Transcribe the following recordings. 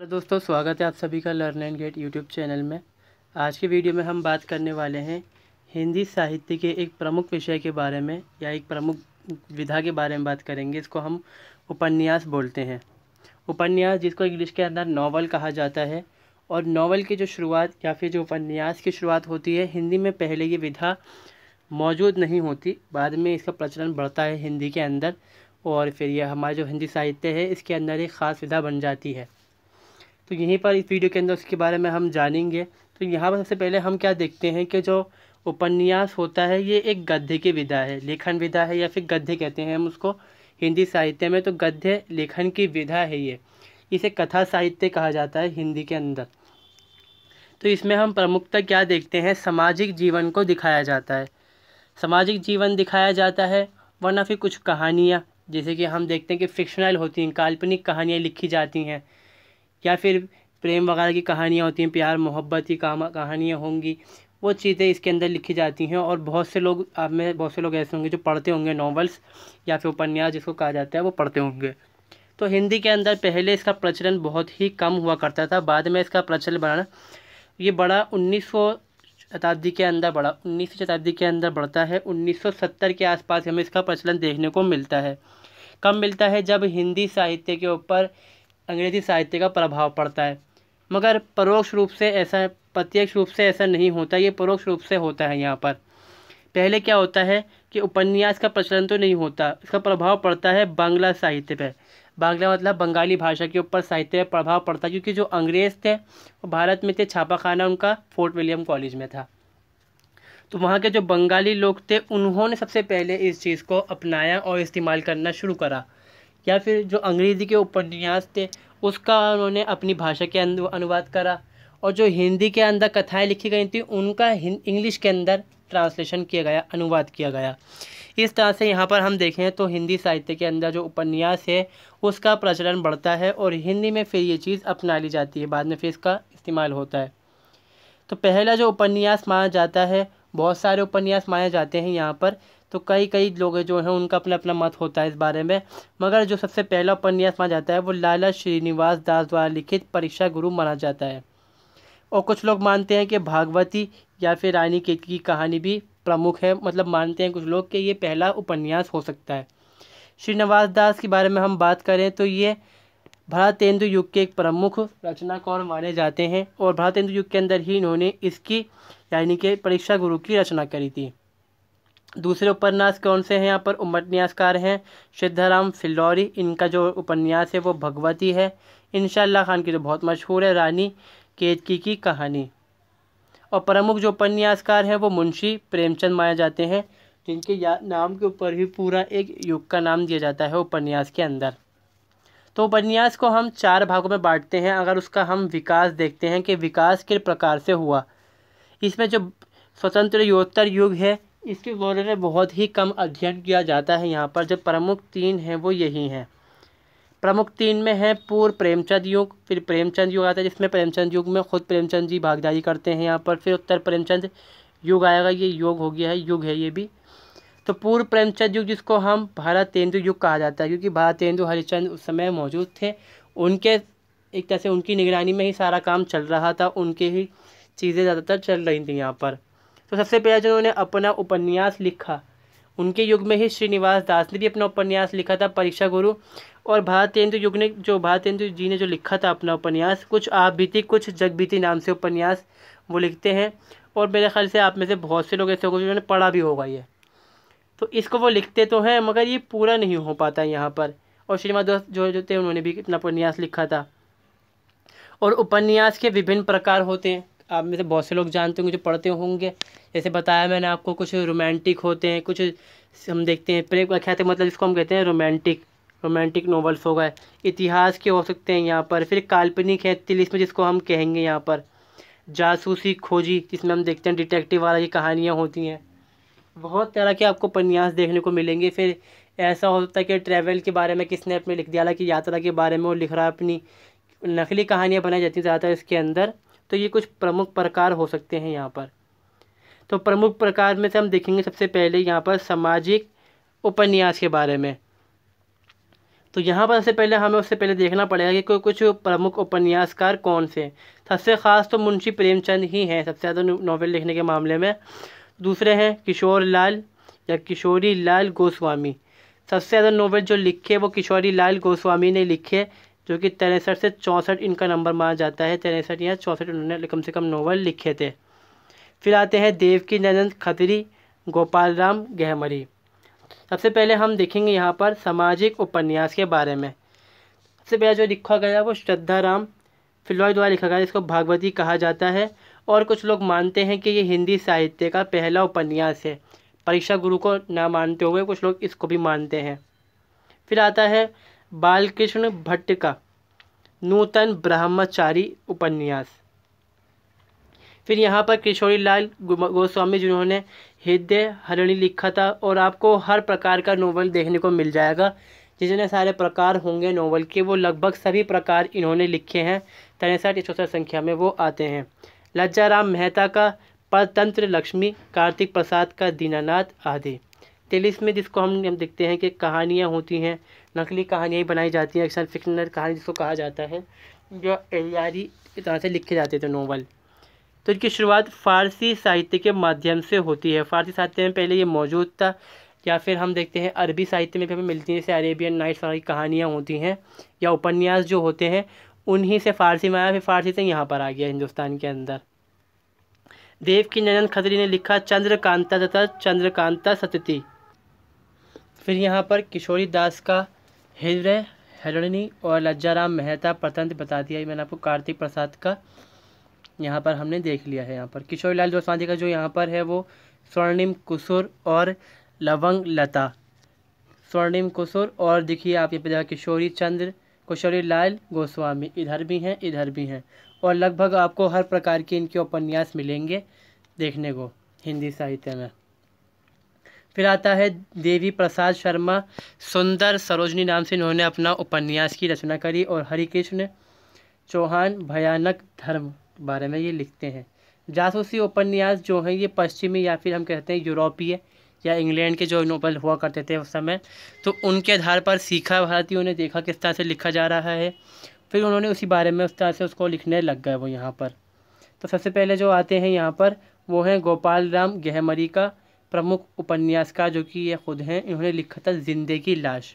hello दोस्तों स्वागत है आप सभी का learn and get YouTube channel में आज के वीडियो में हम बात करने वाले हैं हिंदी साहित्य के एक प्रमुख विषय के बारे में या एक प्रमुख विधा के बारे में बात करेंगे इसको हम उपन्यास बोलते हैं उपन्यास जिसको इंग्लिश के अंदर नावल कहा जाता है और नावल की जो शुरुआत या फिर जो उपन्यास की शुरुआत होती है हिंदी में पहले ये विधा मौजूद नहीं होती बाद में इसका प्रचलन बढ़ता है हिंदी के अंदर और फिर यह हमारा जो हिंदी साहित्य है इसके अंदर एक ख़ास विधा बन जाती है तो यहीं पर इस वीडियो के अंदर उसके बारे में हम जानेंगे तो यहाँ पर सबसे पहले हम क्या देखते हैं कि जो उपन्यास होता है ये एक गद्य की विधा है लेखन विधा है या फिर गद्य कहते हैं हम उसको हिंदी साहित्य में तो गद्य लेखन की विधा है ये इसे कथा साहित्य कहा जाता है हिंदी के अंदर तो इसमें हम प्रमुखता क्या देखते हैं सामाजिक जीवन को दिखाया जाता है सामाजिक जीवन दिखाया जाता है वरना फिर कुछ कहानियाँ जैसे कि हम देखते हैं कि फ़िक्शनल होती हैं काल्पनिक कहानियाँ लिखी जाती हैं या फिर प्रेम वगैरह की कहानियाँ होती हैं प्यार मोहब्बत की कहानियाँ होंगी वो चीज़ें इसके अंदर लिखी जाती हैं और बहुत से लोग आप में बहुत से लोग ऐसे होंगे जो पढ़ते होंगे नॉवल्स या फिर उपन्यास जिसको कहा जाता है वो पढ़ते होंगे तो हिंदी के अंदर पहले इसका प्रचलन बहुत ही कम हुआ करता था बाद में इसका प्रचलन बढ़ाना ये बड़ा उन्नीस शताब्दी के अंदर बढ़ा उन्नीस शताब्दी के अंदर बढ़ता है 1970 के आसपास हमें इसका प्रचलन देखने को मिलता है कम मिलता है जब हिंदी साहित्य के ऊपर अंग्रेजी साहित्य का प्रभाव पड़ता है मगर परोक्ष रूप से ऐसा प्रत्यक्ष रूप से ऐसा नहीं होता ये परोक्ष रूप से होता है यहाँ पर पहले क्या होता है कि उपन्यास का प्रचलन तो नहीं होता इसका प्रभाव पड़ता है बांग्ला साहित्य पर बांग्ला मतलब बंगाली भाषा के ऊपर साहित्य पर प्रभाव पड़ता है क्योंकि जो अंग्रेज़ थे वो भारत में थे छापाखाना उनका फोर्ट विलियम कॉलेज में था तो वहाँ के जो बंगाली लोग थे उन्होंने सबसे पहले इस चीज़ को अपनाया और इस्तेमाल करना शुरू करा या फिर जो अंग्रेज़ी के उपन्यास थे उसका उन्होंने अपनी भाषा के अंदर अनुवाद करा और जो हिंदी के अंदर कथाएं लिखी गई थी उनका इंग्लिश के अंदर ट्रांसलेशन किया गया अनुवाद किया गया इस तरह से यहाँ पर हम देखें तो हिंदी साहित्य के अंदर जो उपन्यास है उसका प्रचलन बढ़ता है और हिंदी में फिर ये चीज़ अपना ली जाती है बाद में फिर इसका इस्तेमाल होता है तो पहला जो उपन्यास माना जाता है बहुत सारे उपन्यास माने जाते हैं यहाँ पर तो कई कई लोग जो हैं उनका अपना अपना मत होता है इस बारे में मगर जो सबसे पहला उपन्यास माना जाता है वो लाला श्रीनिवास दास द्वारा लिखित परीक्षा गुरु माना जाता है और कुछ लोग मानते हैं कि भागवती या फिर रानी केतकी की कहानी भी प्रमुख है मतलब मानते हैं कुछ लोग कि ये पहला उपन्यास हो सकता है श्रीनिवास दास के बारे में हम बात करें तो ये भारतेंदु युग के एक प्रमुख रचनाकार माने जाते हैं और भारतेंदु युग के अंदर ही इन्होंने इसकी यानी कि परीक्षा गुरु की रचना करी थी दूसरे उपन्यास कौन से हैं यहाँ पर उपन्यासकार हैं सिद्धाराम फिल्लौरी इनका जो उपन्यास है वो भगवती है इनशाला खान की तो बहुत मशहूर है रानी केतकी की कहानी और प्रमुख जो उपन्यासकार हैं वो मुंशी प्रेमचंद माने जाते हैं जिनके नाम के ऊपर ही पूरा एक युग का नाम दिया जाता है उपन्यास के अंदर तो उपन्यास को हम चार भागों में बांटते हैं अगर उसका हम विकास देखते हैं कि विकास किस प्रकार से हुआ इसमें जो स्वतंत्र योत्तर युग है इसके बारे में बहुत ही कम अध्ययन किया जाता है यहाँ पर जो प्रमुख तीन हैं वो यही हैं प्रमुख तीन में है पूर्व प्रेमचंद युग फिर प्रेमचंद युग आता है जिसमें प्रेमचंद युग में खुद प्रेमचंद जी भागदारी करते हैं यहाँ पर फिर उत्तर प्रेमचंद युग आएगा ये योग हो गया है युग है ये भी तो पूर्व प्रेमचंद युग जिसको हम भारत तेंदु युग कहा जाता है क्योंकि भारत तेंदु हरिचंद उस समय मौजूद थे उनके एक तरह से उनकी निगरानी में ही सारा काम चल रहा था उनके ही चीज़ें ज़्यादातर चल रही थी यहाँ पर तो सबसे पहले जो उन्होंने अपना उपन्यास लिखा उनके युग में ही श्रीनिवास दास ने भी अपना उपन्यास लिखा था परीक्षा गुरु और भारतेंदु युग ने जो भारतेंदु जी ने जो लिखा था अपना उपन्यास कुछ आप बीती कुछ जग बीती नाम से उपन्यास वो लिखते हैं और मेरे ख्याल से आप में से बहुत से लोग ऐसे होंगे जिन्होंने पढ़ा भी होगा ये तो इसको वो लिखते तो हैं मगर ये पूरा नहीं हो पाता यहाँ पर और श्रीनिवास दास जो जो थे उन्होंने भी अपना उपन्यास लिखा था और उपन्यास के विभिन्न प्रकार होते हैं आप में से बहुत से लोग जानते होंगे जो पढ़ते होंगे जैसे बताया मैंने आपको कुछ रोमांटिक होते हैं कुछ हम देखते हैं प्रेम आख्यात मतलब जिसको हम कहते हैं रोमांटिक रोमांटिक नॉवल्स हो गए इतिहास के हो सकते हैं यहाँ पर फिर काल्पनिक है में जिसको हम कहेंगे यहाँ पर जासूसी खोजी जिसमें हम देखते हैं डिटेक्टिव वाला की कहानियाँ होती हैं बहुत तरह के आपको उपन्यास देखने को मिलेंगे फिर ऐसा हो सकता है कि ट्रैवल के बारे में किसने अपने लिख दिया हालांकि यात्रा के बारे में वो लिख रहा है अपनी नकली कहानियाँ बनाई जाती हैं ज़्यादातर इसके अंदर तो ये कुछ प्रमुख प्रकार हो सकते हैं यहाँ पर तो प्रमुख प्रकार में से हम देखेंगे सबसे पहले यहाँ पर सामाजिक उपन्यास के बारे में तो यहाँ पर सबसे पहले हमें उससे पहले देखना पड़ेगा कि कोई कुछ प्रमुख उपन्यासकार कौन से हैं सबसे ख़ास तो मुंशी प्रेमचंद ही हैं सबसे ज़्यादा नॉवल लिखने के मामले में दूसरे हैं किशोर लाल या किशोरी लाल गोस्वामी सबसे ज़्यादा नॉवल जो लिखे वो किशोरी लाल गोस्वामी ने लिखे जो कि तिरसठ से चौंसठ इनका नंबर माना जाता है तिरसठ या चौंसठ उन्होंने कम से कम नावल लिखे थे फिर आते हैं देव की नंद खतरी गोपाल राम गहमरी सबसे पहले हम देखेंगे यहाँ पर सामाजिक उपन्यास के बारे में सबसे पहला जो लिखा गया वो श्रद्धा राम फिल्लॉय द्वारा लिखा गया इसको भागवती कहा जाता है और कुछ लोग मानते हैं कि ये हिंदी साहित्य का पहला उपन्यास है परीक्षा गुरु को ना मानते हुए कुछ लोग इसको भी मानते हैं फिर आता है बालकृष्ण भट्ट का नूतन ब्रह्मचारी उपन्यास फिर यहाँ पर किशोरी लाल गोस्वामी जिन्होंने हृदय हरणी लिखा था और आपको हर प्रकार का नोवेल देखने को मिल जाएगा जितने सारे प्रकार होंगे नोवेल के वो लगभग सभी प्रकार इन्होंने लिखे हैं तिरसठ चौसठ संख्या में वो आते हैं लज्जाराम मेहता का परतंत्र लक्ष्मी कार्तिक प्रसाद का दीनानाथ आदि टेलिस में जिसको हम हम देखते हैं कि कहानियाँ होती हैं नकली कहानियाँ बनाई जाती हैं एक्शन फिक्शनल कहानी जिसको कहा जाता है जो एरियारी की तरह से लिखे जाते थे नोवल तो इनकी शुरुआत फ़ारसी साहित्य के माध्यम से होती है फ़ारसी साहित्य में पहले ये मौजूद था या फिर हम देखते हैं अरबी साहित्य में भी हमें मिलती हैं जैसे अरेबियन नाइट्स की कहानियाँ होती हैं या उपन्यास जो होते हैं उन्हीं से फ़ारसी में आया फिर फ़ारसी से यहाँ पर आ गया हिंदुस्तान के अंदर देव की नयन खत्री ने लिखा चंद्रकांता तथा चंद्रकांता सतती फिर यहाँ पर किशोरी दास का हृदय हरणी और लज्जाराम मेहता प्रतंत्र बता दिया मैंने आपको कार्तिक प्रसाद का यहाँ पर हमने देख लिया है यहाँ पर किशोरी लाल जोस्वादी का जो यहाँ पर है वो स्वर्णिम कुसुर और लवंग लता स्वर्णिम कुसुर और देखिए आप यहाँ पे देखा किशोरी चंद्र किशोरी लाल गोस्वामी इधर भी हैं इधर भी हैं और लगभग आपको हर प्रकार के इनके उपन्यास मिलेंगे देखने को हिंदी साहित्य में फिर आता है देवी प्रसाद शर्मा सुंदर सरोजनी नाम से इन्होंने अपना उपन्यास की रचना करी और हरिकृष्ण चौहान भयानक धर्म बारे में ये लिखते हैं जासूसी उपन्यास जो हैं ये पश्चिमी या फिर हम कहते हैं यूरोपीय या इंग्लैंड के जो नोबल हुआ करते थे उस समय तो उनके आधार पर सीखा भारतीयों ने देखा किस तरह से लिखा जा रहा है फिर उन्होंने उसी बारे में उस तरह से उसको लिखने लग गए वो यहाँ पर तो सबसे पहले जो आते हैं यहाँ पर वो हैं गोपाल राम गहमरी का प्रमुख उपन्यासकार जो कि ये खुद हैं इन्होंने लिखा था ज़िंदगी लाश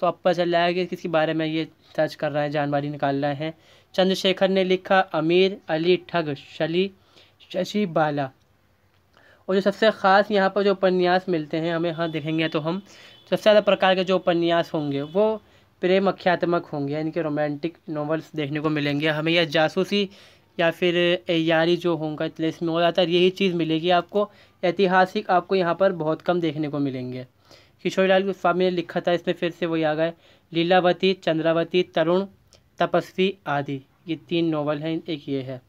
तो अब पता चल रहा है कि किसके बारे में ये सर्च कर रहा है जानवारी निकाल रहे हैं चंद्रशेखर ने लिखा अमीर अली ठग शली शशि बाला और जो सबसे ख़ास यहाँ पर जो उपन्यास मिलते हैं हमें हाँ देखेंगे तो हम सबसे ज़्यादा प्रकार के जो उपन्यास होंगे वो प्रेम आख्यात्मक होंगे इनके रोमांटिक नॉवल्स देखने को मिलेंगे हमें यह जासूसी या फिर एयारी जो होंगे प्लेस में और ज़्यादातर यही चीज़ मिलेगी आपको ऐतिहासिक आपको यहाँ पर बहुत कम देखने को मिलेंगे किशोरीलाल स्वामी ने लिखा था इसमें फिर से वही आ गए लीलावती चंद्रावती तरुण तपस्वी आदि ये तीन नावल हैं एक ये है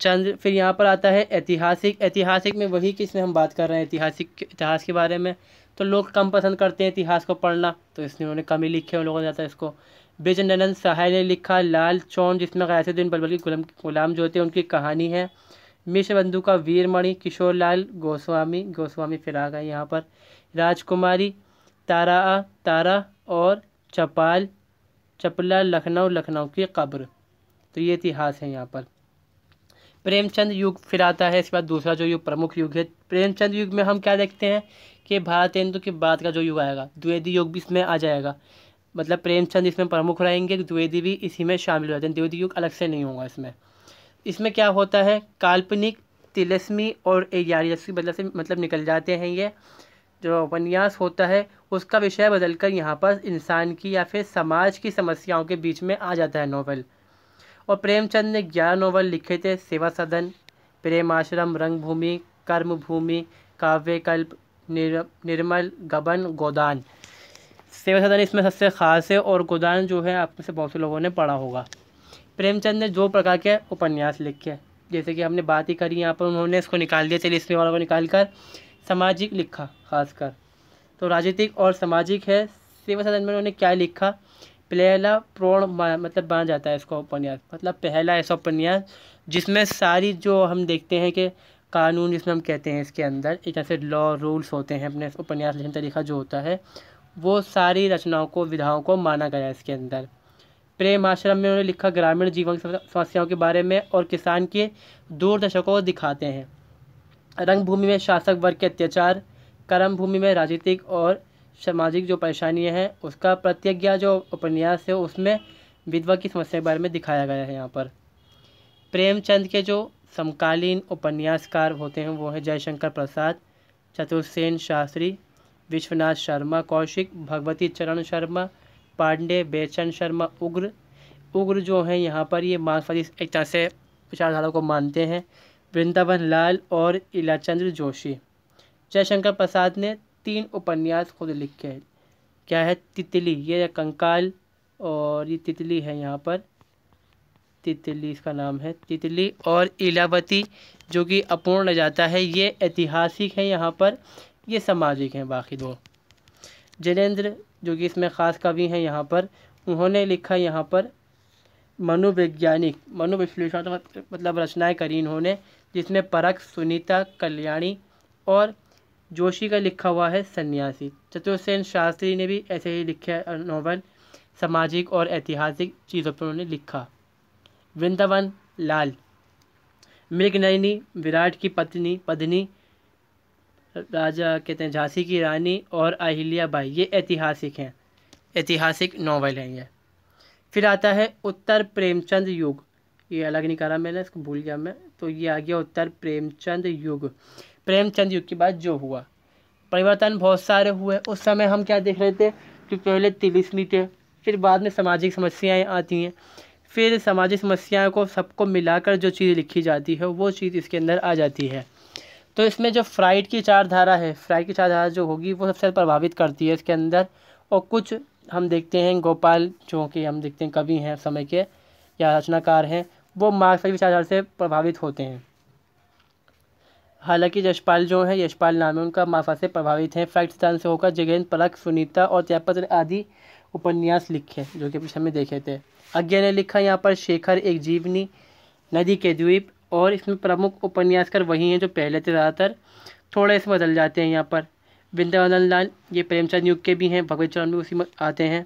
चंद्र फिर यहाँ पर आता है ऐतिहासिक ऐतिहासिक में वही किसमें हम बात कर रहे हैं ऐतिहासिक इतिहास के बारे में तो लोग कम पसंद करते हैं इतिहास को पढ़ना तो इसलिए उन्होंने कम ही लिखे उन लोगों ने ज़्यादा इसको बिजन सहाय ने लिखा लाल चौन जिसमें गयासुद्दीन बलबल की गुलाम गुलाम जो होते हैं उनकी कहानी है बंधु का वीरमणि किशोर लाल गोस्वामी गोस्वामी फिर आ गए यहाँ पर राजकुमारी तारा तारा और चपाल चपला लखनऊ लखनऊ की कब्र तो ये इतिहास है यहाँ पर प्रेमचंद युग फिर आता है इसके बाद दूसरा जो युग प्रमुख युग है प्रेमचंद युग में हम क्या देखते हैं कि भारतेंदु के बाद का जो युग आएगा द्विवेदी युग भी इसमें आ जाएगा मतलब प्रेमचंद इसमें प्रमुख रहेंगे द्विवेदी भी इसी में शामिल हो जाते हैं द्विवेदी युग अलग से नहीं होगा इसमें इसमें क्या होता है काल्पनिक तिलस्मी और यारियस मतलब से मतलब निकल जाते हैं ये जो उपन्यास होता है उसका विषय बदलकर यहाँ पर इंसान की या फिर समाज की समस्याओं के बीच में आ जाता है नोवेल और प्रेमचंद ने ग्यारह नॉवल लिखे थे सेवा सदन प्रेम आश्रम रंगभूमि कर्मभूमि काव्य कल्प निर, निर्मल गबन गोदान सेवा सदन इसमें सबसे खास है और गोदान जो है आप में से बहुत से लोगों ने पढ़ा होगा प्रेमचंद ने दो प्रकार के उपन्यास लिखे जैसे कि हमने बात ही करी यहाँ पर उन्होंने इसको निकाल दिया चलिए इसमें वालों को निकाल कर सामाजिक लिखा खासकर तो राजनीतिक और सामाजिक है सेवा सदन में उन्होंने क्या लिखा पहला प्रौण मतलब बना जाता है इसका उपन्यास मतलब पहला ऐसा उपन्यास जिसमें सारी जो हम देखते हैं कि कानून जिसमें हम कहते हैं इसके अंदर एक ऐसे लॉ रूल्स होते हैं अपने उपन्यास लिखने तरीका जो होता है वो सारी रचनाओं को विधाओं को माना गया है इसके अंदर प्रेम आश्रम में उन्होंने लिखा ग्रामीण जीवन की समस्याओं के बारे में और किसान के दूरदर्शकों को दिखाते हैं रंगभूमि में शासक वर्ग के अत्याचार कर्म भूमि में राजनीतिक और सामाजिक जो परेशानियाँ हैं उसका प्रत्यज्ञा जो उपन्यास है उसमें विधवा की समस्या के बारे में दिखाया गया है यहाँ पर प्रेमचंद के जो समकालीन उपन्यासकार होते हैं वो हैं जयशंकर प्रसाद चतुर्सेन शास्त्री विश्वनाथ शर्मा कौशिक भगवती चरण शर्मा पांडे बेचन शर्मा उग्र उग्र जो हैं यहाँ पर ये मार्क्सवादी एक तरह से विचारधारा को मानते हैं वृंदावन लाल और इलाचंद्र जोशी जयशंकर प्रसाद ने तीन उपन्यास खुद लिखे हैं क्या है तितली ये कंकाल और ये तितली है यहाँ पर तितली इसका नाम है तितली और इलावती जो कि अपूर्ण जाता है ये ऐतिहासिक है यहाँ पर ये सामाजिक हैं बाकी दो जलेंद्र जो कि इसमें ख़ास कवि हैं यहाँ पर उन्होंने लिखा यहाँ पर मनोवैज्ञानिक मनोविश्लेषण मतलब रचनाएं करी इन्होंने जिसमें परख सुनीता कल्याणी और जोशी का लिखा हुआ है सन्यासी चतुर्सेन शास्त्री ने भी ऐसे ही लिखे नावल सामाजिक और ऐतिहासिक चीज़ों पर उन्होंने लिखा वृंदावन लाल मृगनयनी विराट की पत्नी पदनी राजा कहते हैं झांसी की रानी और अहिल्या बाई ये ऐतिहासिक हैं ऐतिहासिक नॉवल हैं ये फिर आता है उत्तर प्रेमचंद युग ये अलग निकाला मैंने इसको भूल गया मैं तो ये आ गया उत्तर प्रेमचंद युग प्रेमचंद युग के बाद जो हुआ परिवर्तन बहुत सारे हुए उस समय हम क्या देख रहे थे कि पहले तिलिस्मी थे फिर बाद में सामाजिक समस्याएं आती हैं फिर सामाजिक समस्याओं को सबको मिलाकर जो चीज़ लिखी जाती है वो चीज़ इसके अंदर आ जाती है तो इसमें जो फ्राइड की चारधारा है फ्राइड की चारधारा जो होगी वो सबसे प्रभावित करती है इसके अंदर और कुछ हम देखते हैं गोपाल जो कि हम देखते हैं कवि हैं समय के या रचनाकार हैं वो की विचारधारा से प्रभावित होते हैं हालांकि यशपाल जो है यशपाल नाम है उनका माफा से प्रभावित हैं फैक्ट स्थान से होकर जगेंद्र पलक सुनीता और त्यापत्र आदि उपन्यास लिखे जो कि पिछले हमने देखे थे अज्ञा ने लिखा यहाँ पर शेखर एक जीवनी नदी के द्वीप और इसमें प्रमुख उपन्यासकार वही हैं जो पहले थे ज़्यादातर थोड़े से बदल जाते हैं यहाँ पर वृंदावन लाल ये प्रेमचंद युग के भी हैं भगवत चरण भी उसी में आते हैं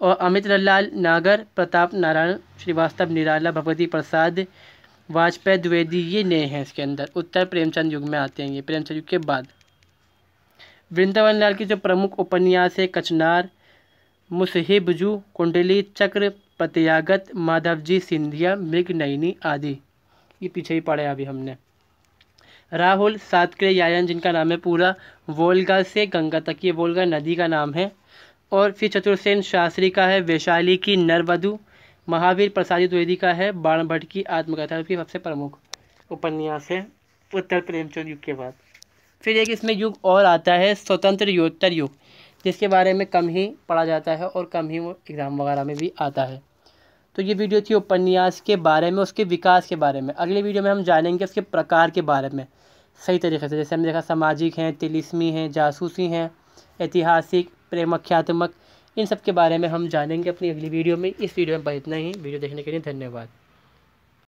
और अमित लाल नागर प्रताप नारायण श्रीवास्तव निराला भगवती प्रसाद वाजपेयी द्विवेदी ये नए हैं इसके अंदर उत्तर प्रेमचंद युग में आते हैं ये प्रेमचंद युग के बाद वृंदावन लाल के जो प्रमुख उपन्यास है कचनार मुसहिबजू कुंडली चक्र पतियागत माधव जी सिंधिया नैनी आदि ये पीछे ही पढ़े अभी हमने राहुल सातकरे यायन जिनका नाम है पूरा वोलगा से गंगा तक ये वोलगा नदी का नाम है और फिर चतुर्सेन शास्त्री का है वैशाली की नरवधु महावीर प्रसादी द्विवेदी का है बाणभट्ट की आत्मकथा उसकी सबसे प्रमुख उपन्यास है उत्तर प्रेमचंद युग के बाद फिर एक इसमें युग और आता है स्वतंत्र योत्तर युग जिसके बारे में कम ही पढ़ा जाता है और कम ही वो एग्ज़ाम वगैरह में भी आता है तो ये वीडियो थी उपन्यास के बारे में उसके विकास के बारे में अगले वीडियो में हम जानेंगे उसके प्रकार के बारे में सही तरीके से जैसे हमने देखा सामाजिक हैं तिलिस्मी हैं जासूसी हैं ऐतिहासिक प्रेमाख्यात्मक इन सब के बारे में हम जानेंगे अपनी अगली वीडियो में इस वीडियो में बस इतना ही वीडियो देखने के लिए धन्यवाद